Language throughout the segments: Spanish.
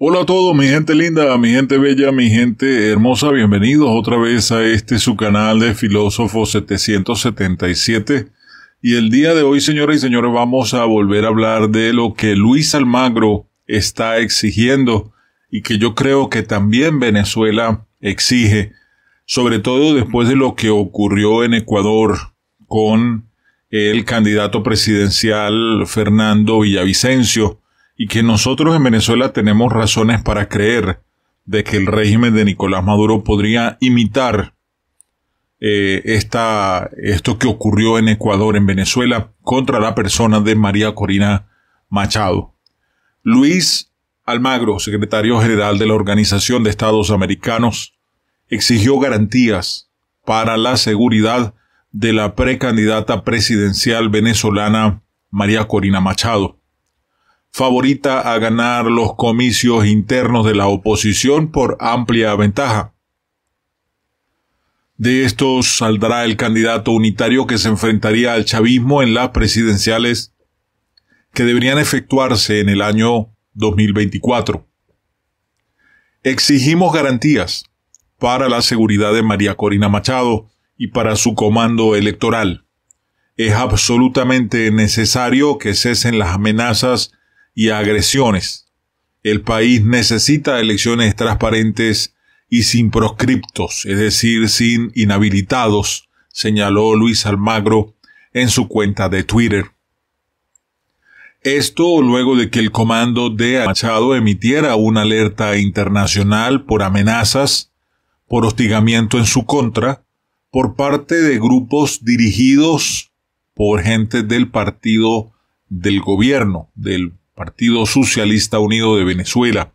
Hola a todos, mi gente linda, mi gente bella, mi gente hermosa, bienvenidos otra vez a este su canal de Filósofo 777. Y el día de hoy, señoras y señores, vamos a volver a hablar de lo que Luis Almagro está exigiendo y que yo creo que también Venezuela exige, sobre todo después de lo que ocurrió en Ecuador con el candidato presidencial Fernando Villavicencio y que nosotros en Venezuela tenemos razones para creer de que el régimen de Nicolás Maduro podría imitar eh, esta, esto que ocurrió en Ecuador, en Venezuela, contra la persona de María Corina Machado. Luis Almagro, secretario general de la Organización de Estados Americanos, exigió garantías para la seguridad de la precandidata presidencial venezolana María Corina Machado favorita a ganar los comicios internos de la oposición por amplia ventaja. De estos saldrá el candidato unitario que se enfrentaría al chavismo en las presidenciales que deberían efectuarse en el año 2024. Exigimos garantías para la seguridad de María Corina Machado y para su comando electoral. Es absolutamente necesario que cesen las amenazas y agresiones. El país necesita elecciones transparentes y sin proscriptos, es decir, sin inhabilitados, señaló Luis Almagro en su cuenta de Twitter. Esto luego de que el comando de Machado emitiera una alerta internacional por amenazas, por hostigamiento en su contra, por parte de grupos dirigidos por gente del partido del gobierno, del Partido Socialista Unido de Venezuela.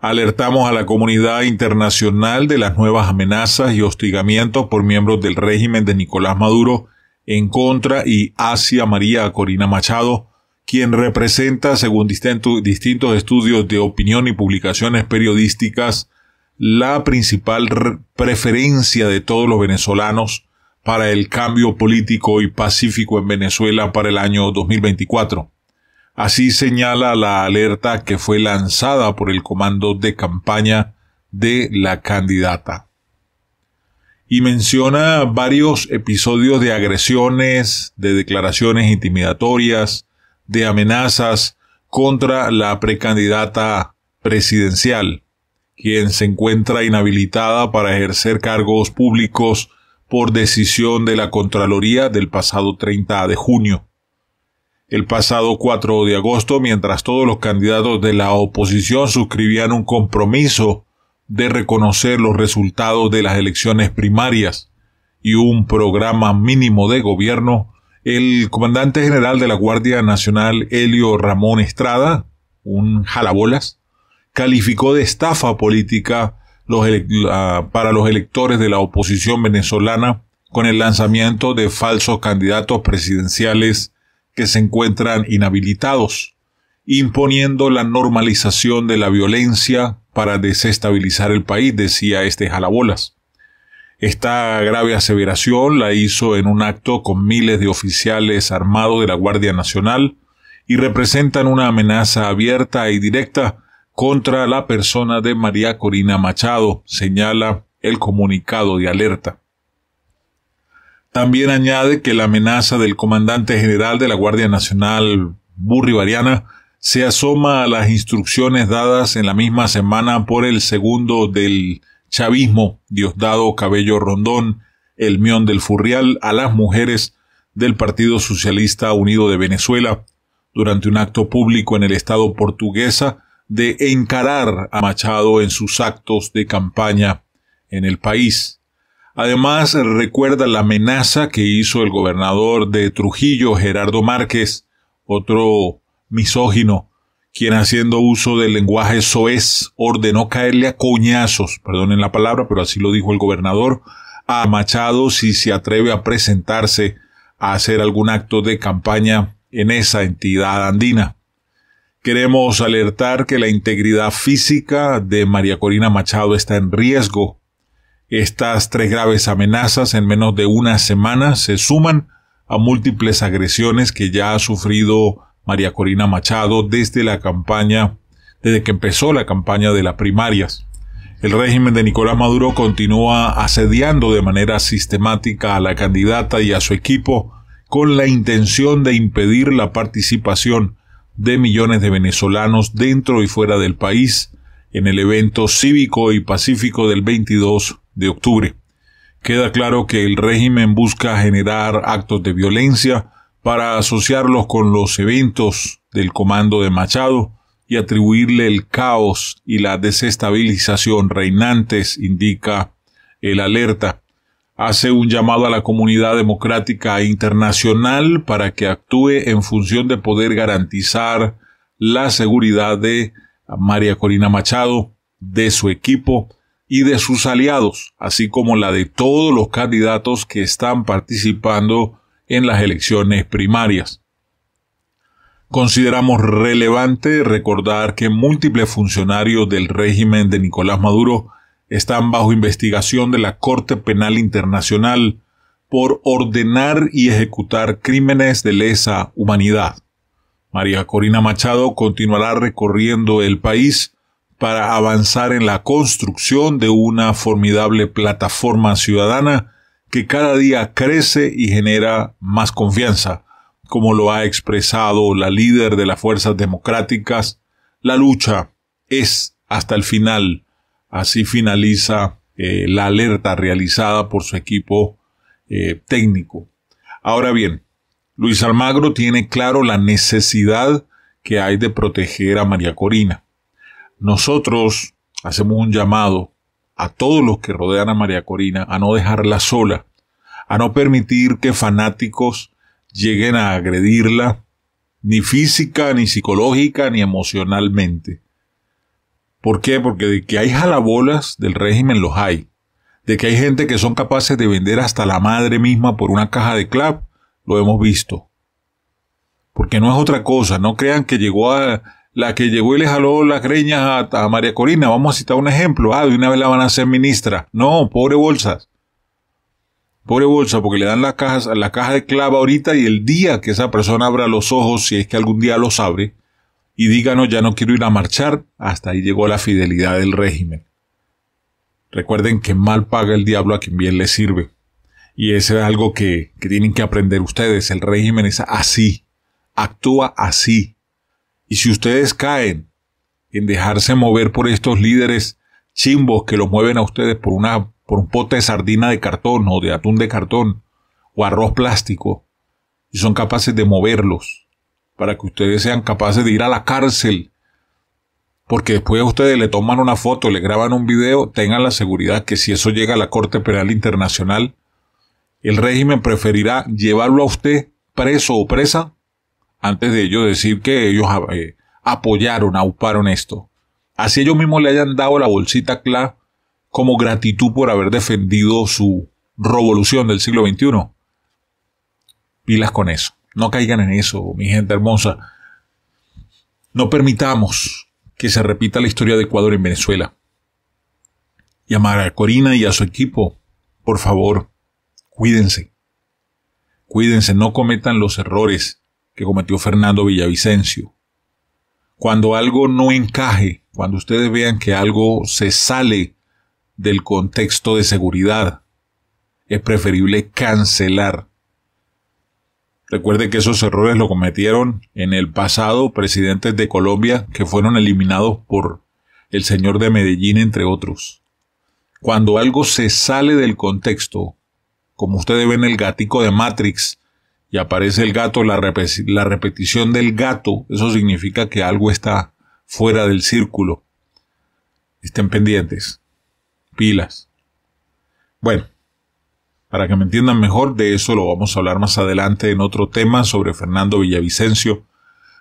Alertamos a la comunidad internacional de las nuevas amenazas y hostigamientos por miembros del régimen de Nicolás Maduro en contra y hacia María Corina Machado, quien representa, según distintos estudios de opinión y publicaciones periodísticas, la principal preferencia de todos los venezolanos para el cambio político y pacífico en Venezuela para el año 2024. Así señala la alerta que fue lanzada por el comando de campaña de la candidata. Y menciona varios episodios de agresiones, de declaraciones intimidatorias, de amenazas contra la precandidata presidencial, quien se encuentra inhabilitada para ejercer cargos públicos por decisión de la Contraloría del pasado 30 de junio el pasado 4 de agosto mientras todos los candidatos de la oposición suscribían un compromiso de reconocer los resultados de las elecciones primarias y un programa mínimo de gobierno, el comandante general de la Guardia Nacional, Helio Ramón Estrada, un jalabolas, calificó de estafa política para los electores de la oposición venezolana con el lanzamiento de falsos candidatos presidenciales que se encuentran inhabilitados, imponiendo la normalización de la violencia para desestabilizar el país, decía este jalabolas. Esta grave aseveración la hizo en un acto con miles de oficiales armados de la Guardia Nacional y representan una amenaza abierta y directa contra la persona de María Corina Machado, señala el comunicado de alerta. También añade que la amenaza del comandante general de la Guardia Nacional, Burri se asoma a las instrucciones dadas en la misma semana por el segundo del chavismo, Diosdado Cabello Rondón, el mión del Furrial, a las mujeres del Partido Socialista Unido de Venezuela, durante un acto público en el Estado portuguesa de encarar a Machado en sus actos de campaña en el país. Además, recuerda la amenaza que hizo el gobernador de Trujillo, Gerardo Márquez, otro misógino, quien haciendo uso del lenguaje soez ordenó caerle a coñazos, perdonen la palabra, pero así lo dijo el gobernador, a Machado si se atreve a presentarse a hacer algún acto de campaña en esa entidad andina. Queremos alertar que la integridad física de María Corina Machado está en riesgo estas tres graves amenazas en menos de una semana se suman a múltiples agresiones que ya ha sufrido María Corina Machado desde la campaña, desde que empezó la campaña de las primarias. El régimen de Nicolás Maduro continúa asediando de manera sistemática a la candidata y a su equipo con la intención de impedir la participación de millones de venezolanos dentro y fuera del país en el evento cívico y pacífico del 22 de octubre. Queda claro que el régimen busca generar actos de violencia para asociarlos con los eventos del comando de Machado y atribuirle el caos y la desestabilización reinantes, indica el alerta. Hace un llamado a la comunidad democrática e internacional para que actúe en función de poder garantizar la seguridad de María Corina Machado, de su equipo, y de sus aliados, así como la de todos los candidatos que están participando en las elecciones primarias. Consideramos relevante recordar que múltiples funcionarios del régimen de Nicolás Maduro están bajo investigación de la Corte Penal Internacional por ordenar y ejecutar crímenes de lesa humanidad. María Corina Machado continuará recorriendo el país para avanzar en la construcción de una formidable plataforma ciudadana que cada día crece y genera más confianza, como lo ha expresado la líder de las fuerzas democráticas, la lucha es hasta el final. Así finaliza eh, la alerta realizada por su equipo eh, técnico. Ahora bien, Luis Almagro tiene claro la necesidad que hay de proteger a María Corina nosotros hacemos un llamado a todos los que rodean a María Corina a no dejarla sola, a no permitir que fanáticos lleguen a agredirla, ni física, ni psicológica, ni emocionalmente. ¿Por qué? Porque de que hay jalabolas del régimen los hay. De que hay gente que son capaces de vender hasta la madre misma por una caja de clap, lo hemos visto. Porque no es otra cosa, no crean que llegó a, la que llegó y le jaló las greñas a, María Corina, vamos a citar un ejemplo, ah, de una vez la van a hacer ministra. No, pobre Bolsas. Pobre Bolsa, porque le dan la caja, la caja de clava ahorita y el día que esa persona abra los ojos, si es que algún día los abre, y díganos, ya no quiero ir a marchar, hasta ahí llegó la fidelidad del régimen. Recuerden que mal paga el diablo a quien bien le sirve. Y eso es algo que, que tienen que aprender ustedes. El régimen es así, actúa así, y si ustedes caen en dejarse mover por estos líderes chimbos que lo mueven a ustedes por una por un pote de sardina de cartón o de atún de cartón o arroz plástico y son capaces de moverlos para que ustedes sean capaces de ir a la cárcel porque después a ustedes le toman una foto, le graban un video, tengan la seguridad que si eso llega a la Corte Penal Internacional, el régimen preferirá llevarlo a usted preso o presa antes de ellos decir que ellos ah, eh, apoyaron, auparon esto. Así ellos mismos le hayan dado la bolsita CLA como gratitud por haber defendido su revolución del siglo XXI. Pilas con eso. No caigan en eso, mi gente hermosa. No permitamos que se repita la historia de Ecuador en Venezuela. Llamar a Corina y a su equipo, por favor, cuídense. Cuídense, no cometan los errores que cometió Fernando Villavicencio. Cuando algo no encaje, cuando ustedes vean que algo se sale del contexto de seguridad, es preferible cancelar. Recuerde que esos errores lo cometieron en el pasado presidentes de Colombia que fueron eliminados por el señor de Medellín, entre otros. Cuando algo se sale del contexto, como ustedes ven el gatico de Matrix, y aparece el gato, la, repetición del gato, eso significa que algo está fuera del círculo. Estén pendientes. Pilas. Bueno, para que me entiendan mejor, de eso lo vamos a hablar más adelante en otro tema sobre Fernando Villavicencio,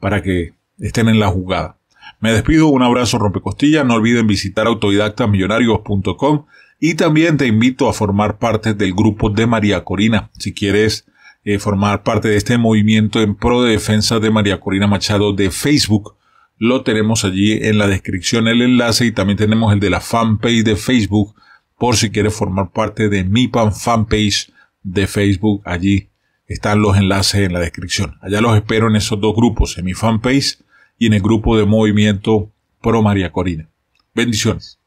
para que estén en la jugada. Me despido, un abrazo rompecostilla, no olviden visitar autodidactamillonarios.com. y también te invito a formar parte del grupo de María Corina. Si quieres eh, formar parte de este movimiento en pro de defensa de María Corina Machado de Facebook. Lo tenemos allí en la descripción el enlace y también tenemos el de la fanpage de Facebook por si quieres formar parte de mi fanpage de Facebook. Allí están los enlaces en la descripción. Allá los espero en esos dos grupos, en mi fanpage y en el grupo de movimiento pro María Corina. Bendiciones.